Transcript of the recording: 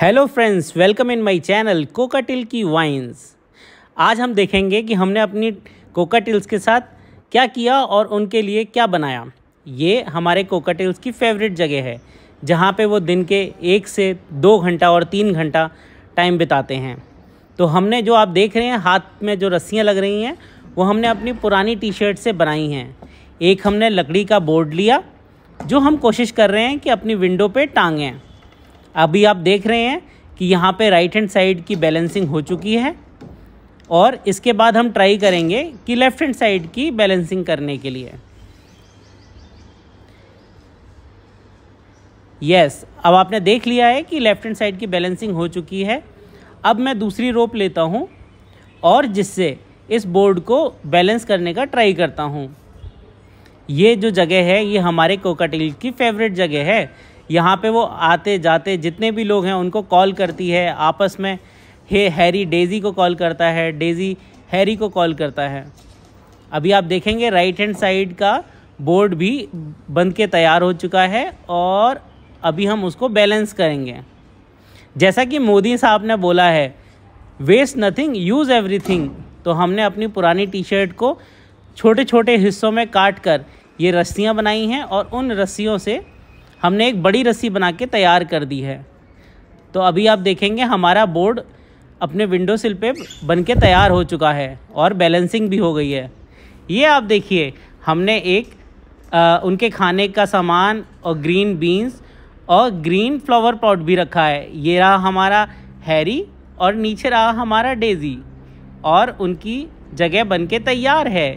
hello friends welcome in my channel कोकाटिल की vines आज हम देखेंगे कि हमने अपनी कोकाटिल्स के साथ क्या किया और उनके लिए क्या बनाया ये हमारे कोकाटिल्स की फेवरेट जगह है जहाँ पे वो दिन के एक से दो घंटा और तीन घंटा टाइम बिताते हैं तो हमने जो आप देख रहे हैं हाथ में जो रस्सियाँ लग रही हैं वो हमने अपनी पुरानी टी शर्ट से बनाई हैं एक हमने लकड़ी का बोर्ड लिया जो हम कोशिश कर रहे हैं कि अपनी विंडो पर टाँगें अभी आप देख रहे हैं कि यहाँ पे राइट हैंड साइड की बैलेंसिंग हो चुकी है और इसके बाद हम ट्राई करेंगे कि लेफ्ट हैंड साइड की बैलेंसिंग करने के लिए यस yes, अब आपने देख लिया है कि लेफ्ट हैंड साइड की बैलेंसिंग हो चुकी है अब मैं दूसरी रोप लेता हूँ और जिससे इस बोर्ड को बैलेंस करने का ट्राई करता हूँ ये जो जगह है ये हमारे कोकाटिल की फेवरेट जगह है यहाँ पे वो आते जाते जितने भी लोग हैं उनको कॉल करती है आपस में हे हैरी डेज़ी को कॉल करता है डेज़ी हैरी को कॉल करता है अभी आप देखेंगे राइट हैंड साइड का बोर्ड भी बन के तैयार हो चुका है और अभी हम उसको बैलेंस करेंगे जैसा कि मोदी साहब ने बोला है वेस्ट नथिंग यूज़ एवरीथिंग तो हमने अपनी पुरानी टी शर्ट को छोटे छोटे हिस्सों में काट कर ये रस्सियाँ बनाई हैं और उन रस्सियों से हमने एक बड़ी रस्सी बना के तैयार कर दी है तो अभी आप देखेंगे हमारा बोर्ड अपने विंडो सिल पे बन के तैयार हो चुका है और बैलेंसिंग भी हो गई है ये आप देखिए हमने एक आ, उनके खाने का सामान और ग्रीन बीन्स और ग्रीन फ्लावर पॉट भी रखा है ये रहा हमारा हैरी और नीचे रहा हमारा डेजी और उनकी जगह बन के तैयार है